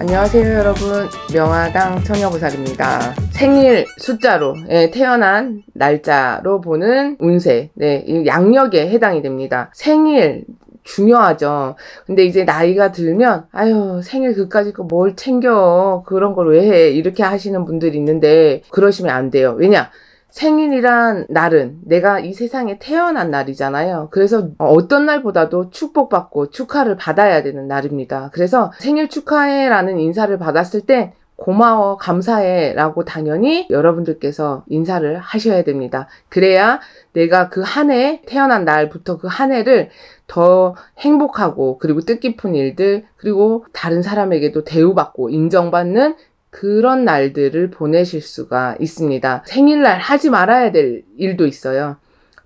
안녕하세요 여러분 명화당 처여보살입니다 생일 숫자로 예, 태어난 날짜로 보는 운세 네, 양력에 해당이 됩니다 생일 중요하죠. 근데 이제 나이가 들면 아유 생일 그까지뭘 챙겨 그런 걸 왜 해 이렇게 하시는 분들이 있는데 그러시면 안 돼요. 왜냐 생일이란 날은 내가 이 세상에 태어난 날이잖아요. 그래서 어떤 날보다도 축복받고 축하를 받아야 되는 날입니다. 그래서 생일 축하해라는 인사를 받았을 때 고마워, 감사해 라고 당연히 여러분들께서 인사를 하셔야 됩니다. 그래야 내가 그 한 해, 태어난 날부터 그 한 해를 더 행복하고, 그리고 뜻깊은 일들, 그리고 다른 사람에게도 대우받고 인정받는 그런 날들을 보내실 수가 있습니다. 생일날 하지 말아야 될 일도 있어요.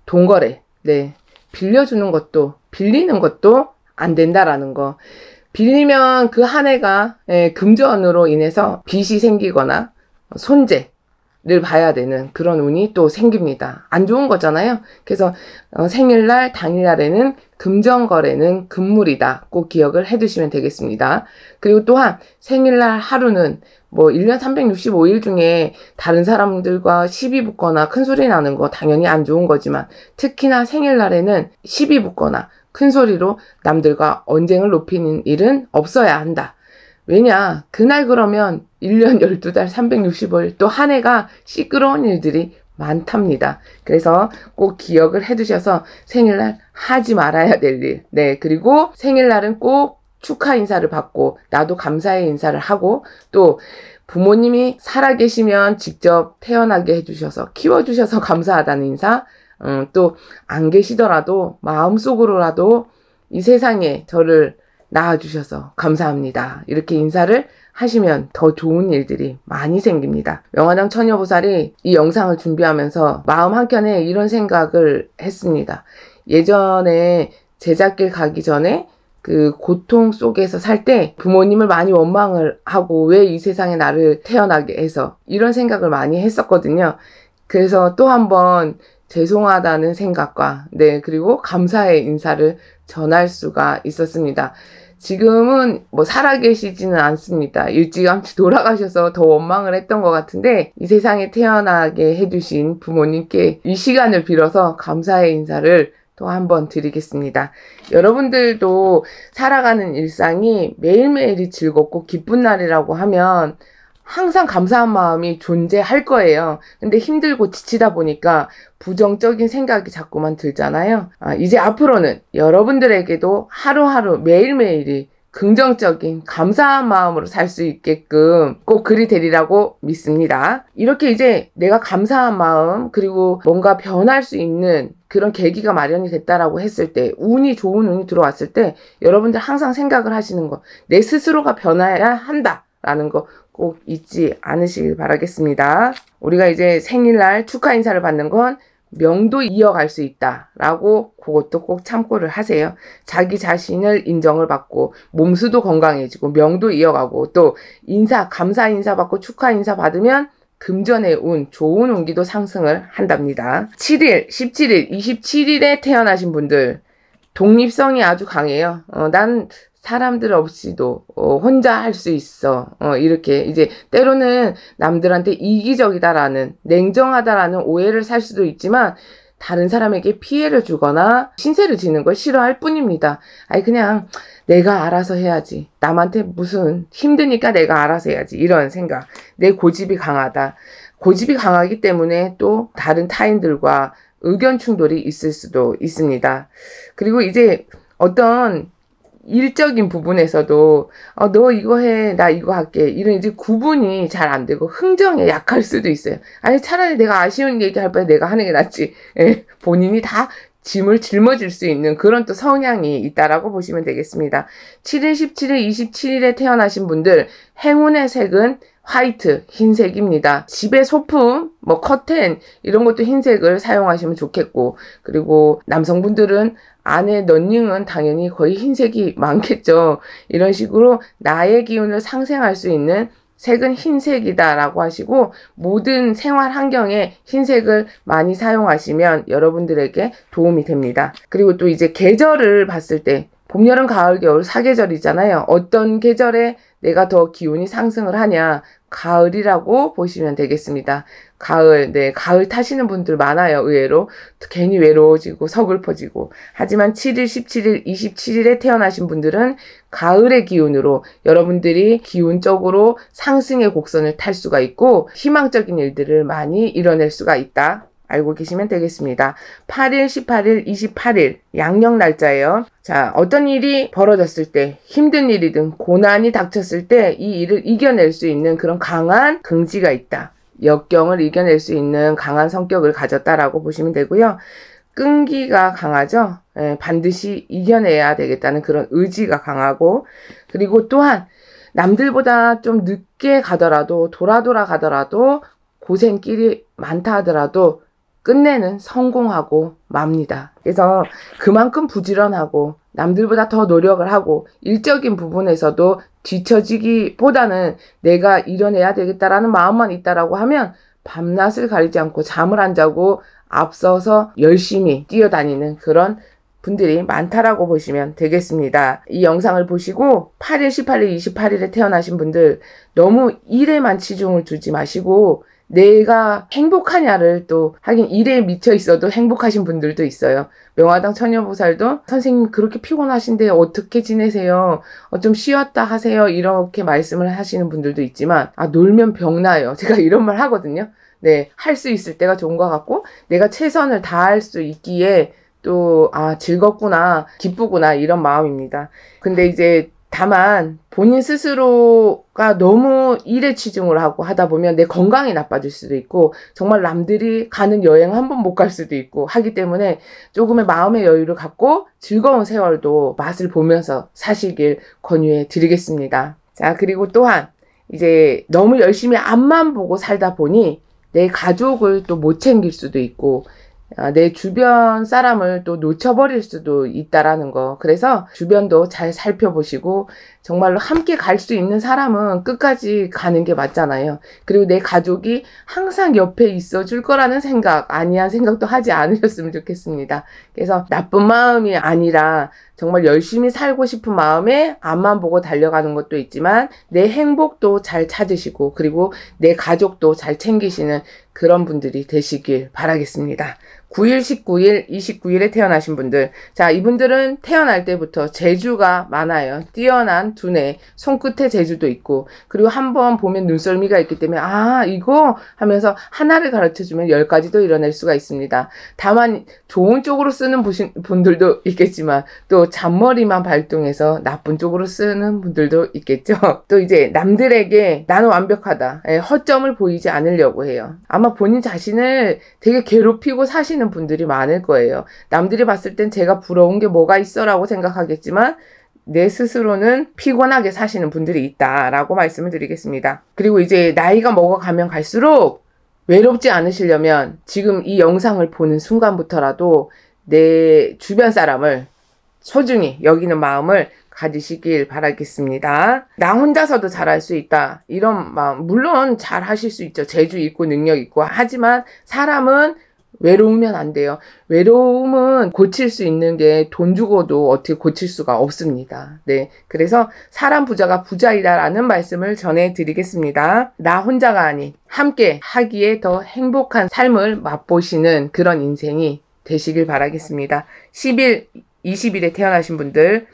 동거래. 네. 빌려주는 것도, 빌리는 것도 안 된다라는 거. 빌리면 그 한 해가 예, 금전으로 인해서 빚이 생기거나 손재, 를 봐야 되는 그런 운이 또 생깁니다. 안 좋은 거잖아요. 그래서 어, 생일날, 당일날에는 금전거래는 금물이다. 꼭 기억을 해 두시면 되겠습니다. 그리고 또한 생일날 하루는 뭐 1년 365일 중에 다른 사람들과 시비 붙거나 큰 소리 나는 거 당연히 안 좋은 거지만 특히나 생일날에는 시비 붙거나 큰 소리로 남들과 언쟁을 높이는 일은 없어야 한다. 왜냐, 그날 그러면 1년 12달 365일 또 한 해가 시끄러운 일들이 많답니다. 그래서 꼭 기억을 해두셔서 생일날 하지 말아야 될 일. 네, 그리고 생일날은 꼭 축하 인사를 받고 나도 감사의 인사를 하고 또 부모님이 살아계시면 직접 태어나게 해주셔서 키워주셔서 감사하다는 인사. 음, 또안 계시더라도 마음속으로라도 이 세상에 저를 나와주셔서 감사합니다. 이렇게 인사를 하시면 더 좋은 일들이 많이 생깁니다. 명화당 처녀보살이 이 영상을 준비하면서 마음 한켠에 이런 생각을 했습니다. 예전에 제작길 가기 전에 그 고통 속에서 살 때 부모님을 많이 원망을 하고 왜 이 세상에 나를 태어나게 해서 이런 생각을 많이 했었거든요. 그래서 또 한번 죄송하다는 생각과 네 그리고 감사의 인사를 전할 수가 있었습니다. 지금은 뭐 살아계시지는 않습니다. 일찌감치 돌아가셔서 더 원망을 했던 것 같은데 이 세상에 태어나게 해주신 부모님께 이 시간을 빌어서 감사의 인사를 또 한번 드리겠습니다. 여러분들도 살아가는 일상이 매일매일이 즐겁고 기쁜 날이라고 하면 항상 감사한 마음이 존재할 거예요. 근데 힘들고 지치다 보니까 부정적인 생각이 자꾸만 들잖아요. 아, 이제 앞으로는 여러분들에게도 하루하루 매일매일이 긍정적인 감사한 마음으로 살 수 있게끔 꼭 그리 되리라고 믿습니다. 이렇게 이제 내가 감사한 마음 그리고 뭔가 변할 수 있는 그런 계기가 마련이 됐다라고 했을 때 운이 좋은 운이 들어왔을 때 여러분들 항상 생각을 하시는 거내 스스로가 변해야 한다. 라는 거 꼭 잊지 않으시길 바라겠습니다. 우리가 이제 생일날 축하 인사를 받는 건 명도 이어갈 수 있다라고 그것도 꼭 참고를 하세요. 자기 자신을 인정을 받고 몸수도 건강해지고 명도 이어가고 또 인사 감사 인사 받고 축하 인사 받으면 금전의 운, 좋은 운기도 상승을 한답니다. 7일, 17일, 27일에 태어나신 분들 독립성이 아주 강해요. 어, 난 사람들 없이도 어, 혼자 할 수 있어. 어, 이렇게 이제 때로는 남들한테 이기적이다라는 냉정하다라는 오해를 살 수도 있지만 다른 사람에게 피해를 주거나 신세를 지는 걸 싫어할 뿐입니다. 아니 그냥 내가 알아서 해야지. 남한테 무슨 힘드니까 내가 알아서 해야지. 이런 생각. 내 고집이 강하다. 고집이 강하기 때문에 또 다른 타인들과 의견 충돌이 있을 수도 있습니다. 그리고 이제 어떤 일적인 부분에서도 어, 너 이거 해, 나 이거 할게 이런 이제 구분이 잘 안 되고 흥정에 약할 수도 있어요. 아니 차라리 내가 아쉬운 얘기할 바에 내가 하는 게 낫지. 예, 본인이 다 짐을 짊어질 수 있는 그런 또 성향이 있다라고 보시면 되겠습니다. 7일, 17일, 27일에 태어나신 분들 행운의 색은 화이트, 흰색입니다. 집에 소품, 뭐 커튼 이런 것도 흰색을 사용하시면 좋겠고 그리고 남성분들은 안에 런닝은 당연히 거의 흰색이 많겠죠. 이런 식으로 나의 기운을 상생할 수 있는 색은 흰색이다라고 하시고 모든 생활 환경에 흰색을 많이 사용하시면 여러분들에게 도움이 됩니다. 그리고 또 이제 계절을 봤을 때 봄, 여름, 가을, 겨울 사계절이잖아요. 어떤 계절에 내가 더기운이 상승을 하냐. 가을이라고 보시면 되겠습니다. 가을, 네, 가을 타시는 분들 많아요, 의외로. 괜히 외로워지고 서글퍼지고. 하지만 7일, 17일, 27일에 태어나신 분들은 가을의 기운으로 여러분들이 기운적으로 상승의 곡선을 탈 수가 있고, 희망적인 일들을 많이 이뤄낼 수가 있다. 알고 계시면 되겠습니다. 8일, 18일, 28일 양력 날짜예요. 자, 어떤 일이 벌어졌을 때, 힘든 일이든 고난이 닥쳤을 때 이 일을 이겨낼 수 있는 그런 강한 긍지가 있다. 역경을 이겨낼 수 있는 강한 성격을 가졌다라고 보시면 되고요. 끈기가 강하죠. 예, 반드시 이겨내야 되겠다는 그런 의지가 강하고 그리고 또한 남들보다 좀 늦게 가더라도 돌아 돌아 가더라도 고생길이 많다 하더라도 끝내는 성공하고 맙니다. 그래서 그만큼 부지런하고 남들보다 더 노력을 하고 일적인 부분에서도 뒤처지기보다는 내가 이뤄내야 되겠다라는 마음만 있다라고 하면 밤낮을 가리지 않고 잠을 안 자고 앞서서 열심히 뛰어다니는 그런 분들이 많다라고 보시면 되겠습니다. 이 영상을 보시고 8일, 18일, 28일에 태어나신 분들 너무 일에만 치중을 두지 마시고 내가 행복하냐를 또 하긴 일에 미쳐 있어도 행복하신 분들도 있어요. 명화당 처녀보살도 선생님 그렇게 피곤하신데 어떻게 지내세요? 어, 좀 쉬었다 하세요. 이렇게 말씀을 하시는 분들도 있지만 아 놀면 병나요. 제가 이런 말 하거든요. 네, 할 수 있을 때가 좋은 것 같고 내가 최선을 다할 수 있기에 또, 아, 즐겁구나, 기쁘구나, 이런 마음입니다. 근데 이제 다만 본인 스스로가 너무 일에 치중을 하고 하다 보면 내 건강이 나빠질 수도 있고 정말 남들이 가는 여행 한 번 못 갈 수도 있고 하기 때문에 조금의 마음의 여유를 갖고 즐거운 세월도 맛을 보면서 사시길 권유해 드리겠습니다. 자, 그리고 또한 이제 너무 열심히 앞만 보고 살다 보니 내 가족을 또 못 챙길 수도 있고 아, 내 주변 사람을 또 놓쳐버릴 수도 있다라는 거. 그래서 주변도 잘 살펴보시고 정말로 함께 갈 수 있는 사람은 끝까지 가는 게 맞잖아요. 그리고 내 가족이 항상 옆에 있어 줄 거라는 생각, 아니한 생각도 하지 않으셨으면 좋겠습니다. 그래서 나쁜 마음이 아니라 정말 열심히 살고 싶은 마음에 앞만 보고 달려가는 것도 있지만 내 행복도 잘 찾으시고 그리고 내 가족도 잘 챙기시는 그런 분들이 되시길 바라겠습니다. 9일, 19일, 29일에 태어나신 분들. 자, 이분들은 태어날 때부터 재주가 많아요. 뛰어난 두뇌, 손끝에 재주도 있고, 그리고 한번 보면 눈썰미가 있기 때문에, 아, 이거 하면서 하나를 가르쳐 주면 열 가지도 일어날 수가 있습니다. 다만, 좋은 쪽으로 쓰는 분들도 있겠지만, 또 잔머리만 발동해서 나쁜 쪽으로 쓰는 분들도 있겠죠. 또 이제 남들에게 나는 완벽하다. 예, 허점을 보이지 않으려고 해요. 아마 본인 자신을 되게 괴롭히고 사시는 분들이 많을 거예요. 남들이 봤을 땐 제가 부러운 게 뭐가 있어라고 생각하겠지만, 내 스스로는 피곤하게 사시는 분들이 있다라고 말씀을 드리겠습니다. 그리고 이제 나이가 먹어가면 갈수록 외롭지 않으시려면 지금 이 영상을 보는 순간부터라도 내 주변 사람을 소중히 여기는 마음을 가지시길 바라겠습니다. 나 혼자서도 잘할 수 있다. 이런 마음. 물론 잘 하실 수 있죠. 재주 있고 능력 있고. 하지만 사람은 외로우면 안 돼요. 외로움은 고칠 수 있는 게 돈 주고도 어떻게 고칠 수가 없습니다. 네. 그래서 사람 부자가 부자이다라는 말씀을 전해드리겠습니다. 나 혼자가 아닌 함께 하기에 더 행복한 삶을 맛보시는 그런 인생이 되시길 바라겠습니다. 10일, 20일에 태어나신 분들,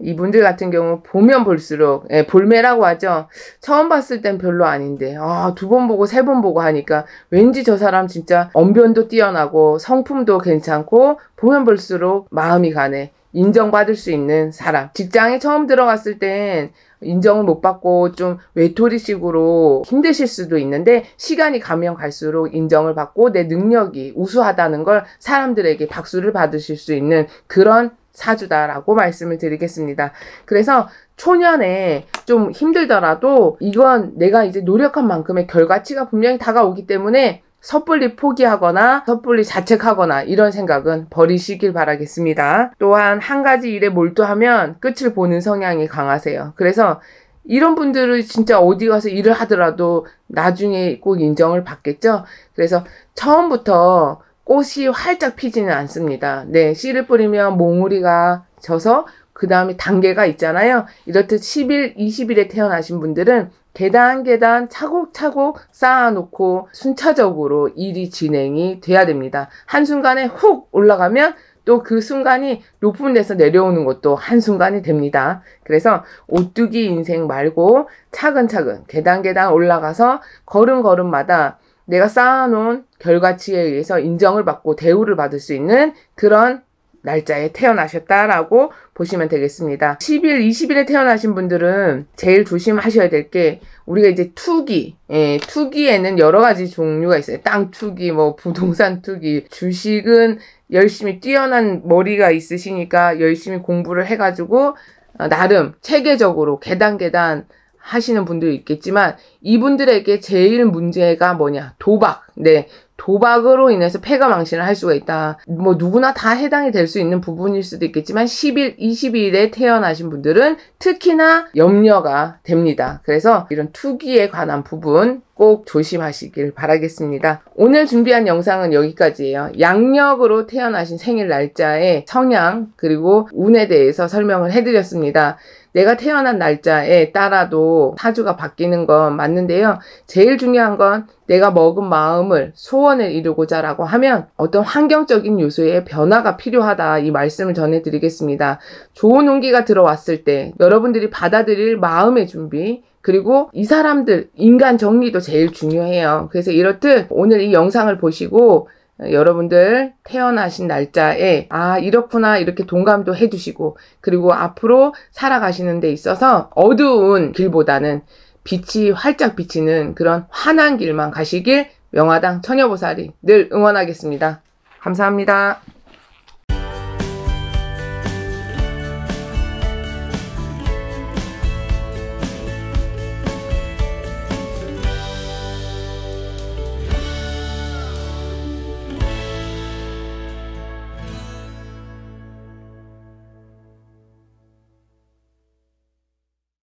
이분들 같은 경우 보면 볼수록 예, 볼매라고 하죠. 처음 봤을 땐 별로 아닌데 아, 두 번 보고 세 번 보고 하니까 왠지 저 사람 진짜 언변도 뛰어나고 성품도 괜찮고 보면 볼수록 마음이 가네. 인정받을 수 있는 사람. 직장에 처음 들어갔을 땐 인정을 못 받고 좀 외톨이식으로 힘드실 수도 있는데 시간이 가면 갈수록 인정을 받고 내 능력이 우수하다는 걸 사람들에게 박수를 받으실 수 있는 그런 사주다라고 말씀을 드리겠습니다. 그래서 초년에 좀 힘들더라도 이건 내가 이제 노력한 만큼의 결과치가 분명히 다가오기 때문에 섣불리 포기하거나 섣불리 자책하거나 이런 생각은 버리시길 바라겠습니다. 또한 한 가지 일에 몰두하면 끝을 보는 성향이 강하세요. 그래서 이런 분들을 진짜 어디 가서 일을 하더라도 나중에 꼭 인정을 받겠죠. 그래서 처음부터 꽃이 활짝 피지는 않습니다. 네, 씨를 뿌리면 몽우리가 져서 그 다음에 단계가 있잖아요. 이렇듯 10일, 20일에 태어나신 분들은 계단 계단 차곡차곡 쌓아놓고 순차적으로 일이 진행이 돼야 됩니다. 한순간에 훅 올라가면 또 그 순간이 높은 데서 내려오는 것도 한순간이 됩니다. 그래서 오뚜기 인생 말고 차근차근 계단 계단 올라가서 걸음걸음마다 내가 쌓아놓은 결과치에 의해서 인정을 받고 대우를 받을 수 있는 그런 날짜에 태어나셨다라고 보시면 되겠습니다. 10일, 20일에 태어나신 분들은 제일 조심하셔야 될 게 우리가 이제 투기, 예, 투기에는 여러 가지 종류가 있어요. 땅 투기, 뭐 부동산 투기, 주식은 열심히 뛰어난 머리가 있으시니까 열심히 공부를 해가지고 어, 나름 체계적으로 계단 계단 하시는 분도 있겠지만 이분들에게 제일 문제가 뭐냐 도박 네 도박으로 인해서 폐가 망신을 할 수가 있다 뭐 누구나 다 해당이 될 수 있는 부분일 수도 있겠지만 10일 20일에 태어나신 분들은 특히나 염려가 됩니다 그래서 이런 투기에 관한 부분 꼭 조심하시길 바라겠습니다. 오늘 준비한 영상은 여기까지예요. 양력으로 태어나신 생일 날짜의 성향 그리고 운에 대해서 설명을 해드렸습니다. 내가 태어난 날짜에 따라도 사주가 바뀌는 건 맞는데요. 제일 중요한 건 내가 먹은 마음을 소원을 이루고자 라고 하면 어떤 환경적인 요소의 변화가 필요하다 이 말씀을 전해드리겠습니다. 좋은 운기가 들어왔을 때 여러분들이 받아들일 마음의 준비 그리고 이 사람들 인간 정리도 제일 중요해요. 그래서 이렇듯 오늘 이 영상을 보시고 어, 여러분들 태어나신 날짜에 아 이렇구나 이렇게 동감도 해주시고 그리고 앞으로 살아가시는 데 있어서 어두운 길보다는 빛이 활짝 비치는 그런 환한 길만 가시길 명화당 처녀보살이 늘 응원하겠습니다. 감사합니다.